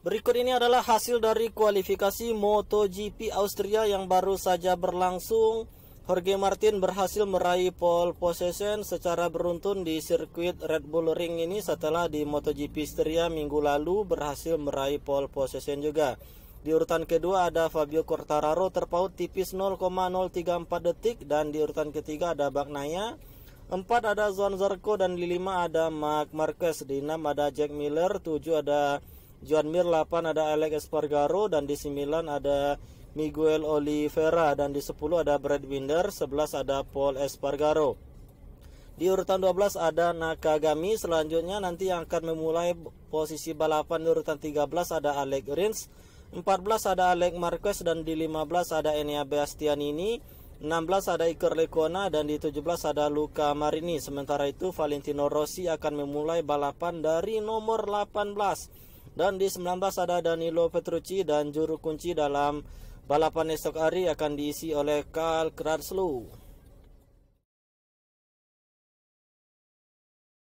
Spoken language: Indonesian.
Berikut ini adalah hasil dari kualifikasi MotoGP Austria yang baru saja berlangsung. Jorge Martin berhasil meraih pole position secara beruntun di sirkuit Red Bull Ring ini setelah di MotoGP Austria minggu lalu berhasil meraih pole position juga. Di urutan kedua ada Fabio Quartararo terpaut tipis 0,034 detik dan di urutan ketiga ada Bagnaia empat ada Zon Zarco dan di lima ada Mark Marquez, di enam ada Jack Miller, tujuh ada Juan Mir 8 ada Alex Espargaro dan di 9 ada Miguel Oliveira dan di 10 ada Brad Binder, 11 ada Paul Espargaro. Di urutan 12 ada Nakagami, selanjutnya nanti yang akan memulai posisi balapan di urutan 13 ada Alex Rins, 14 ada Alex Marquez dan di 15 ada Enea Bastianini, 16 ada Iker Lekona dan di 17 ada Luca Marini. Sementara itu Valentino Rossi akan memulai balapan dari nomor 18. Dan di 19 ada Danilo Petrucci dan juru kunci dalam balapan esok hari akan diisi oleh Karl Kratzlow.